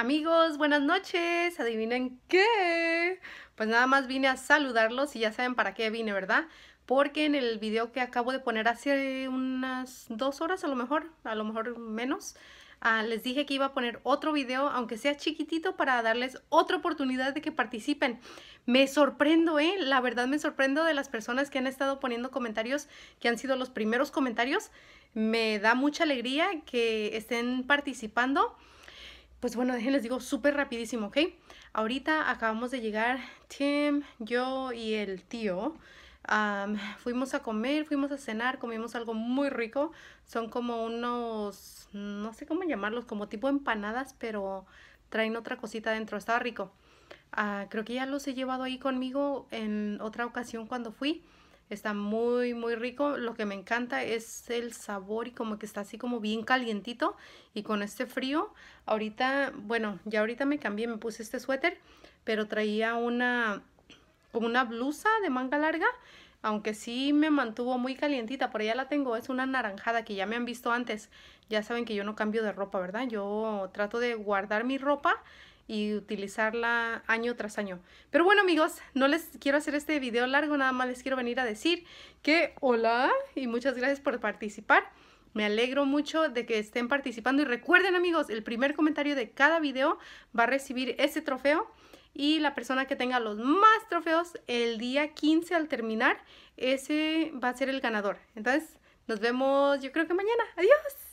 Amigos, buenas noches. ¿Adivinen qué? Pues nada más vine a saludarlos y ya saben para qué vine, ¿verdad? Porque en el video que acabo de poner hace unas dos horas a lo mejor, a lo mejor menos, ah, les dije que iba a poner otro video, aunque sea chiquitito, para darles otra oportunidad de que participen. Me sorprendo, ¿eh? La verdad me sorprendo de las personas que han estado poniendo comentarios, que han sido los primeros comentarios. Me da mucha alegría que estén participando pues bueno, déjenles digo súper rapidísimo, ¿ok? Ahorita acabamos de llegar Tim, yo y el tío. fuimos a comer, fuimos a cenar, comimos algo muy rico. Son como unos, no sé cómo llamarlos, como tipo empanadas, pero traen otra cosita dentro. Estaba rico. Ah, creo que ya los he llevado ahí conmigo en otra ocasión cuando fui. Está muy, muy rico. Lo que me encanta es el sabor y como que está así como bien calientito. Y con este frío, ahorita, bueno, ya ahorita me cambié, me puse este suéter, pero traía una, como una blusa de manga larga. Aunque sí me mantuvo muy calientita, por ya la tengo, es una naranjada que ya me han visto antes. Ya saben que yo no cambio de ropa, ¿verdad? Yo trato de guardar mi ropa y utilizarla año tras año. Pero bueno amigos, no les quiero hacer este video largo, nada más les quiero venir a decir que hola y muchas gracias por participar. Me alegro mucho de que estén participando y recuerden amigos, el primer comentario de cada video va a recibir ese trofeo y la persona que tenga los más trofeos el día 15 al terminar, ese va a ser el ganador. Entonces, nos vemos yo creo que mañana. Adiós.